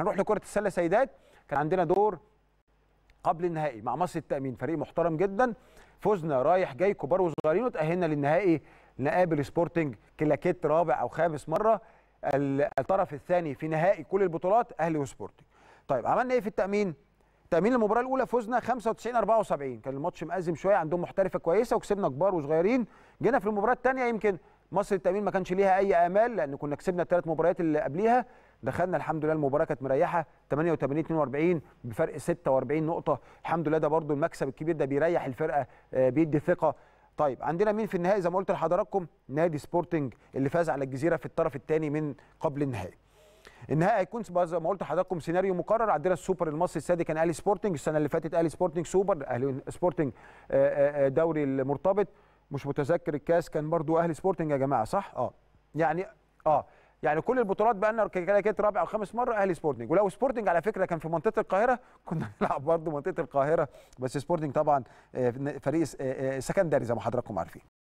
هنروح لكره السله سيدات كان عندنا دور قبل النهائي مع مصر التامين فريق محترم جدا فزنا رايح جاي كبار وصغيرين وتاهلنا للنهائي نقابل سبورتنج كلاكيت رابع او خامس مره الطرف الثاني في نهائي كل البطولات اهلي وسبورتنج طيب عملنا ايه في التامين تامين المباراه الاولى فزنا 95 74 كان الماتش مأزم شويه عندهم محترفه كويسه وكسبنا كبار وصغيرين جينا في المباراه الثانيه يمكن مصر التأمين ما كانش ليها أي آمال لأن كنا كسبنا الثلاث مباريات اللي قبليها دخلنا الحمد لله المباراه كانت مريحه 88 42 بفرق 46 نقطه الحمد لله ده برده المكسب الكبير ده بيريح الفرقه آه، بيدي ثقه طيب عندنا مين في النهائي زي ما قلت لحضراتكم نادي سبورتنج اللي فاز على الجزيره في الطرف الثاني من قبل النهائي النهائي هيكون زي ما قلت لحضراتكم سيناريو مكرر عندنا السوبر المصري السادس كان اهلي سبورتنج السنه اللي فاتت اهلي سبورتنج سوبر اهلي سبورتنج آه، آه، دوري المرتبط مش متذكر الكاس كان برضو اهلي سبورتنج يا جماعه صح اه يعني اه يعني كل البطولات بقى لنا كده رابع او خامس مره اهلي سبورتنج ولو سبورتنج على فكره كان في منطقه القاهره كنا بنلعب برضه منطقه القاهره بس سبورتنج طبعا آه، فريق آه، آه، سكندري زي ما حضراتكم عارفين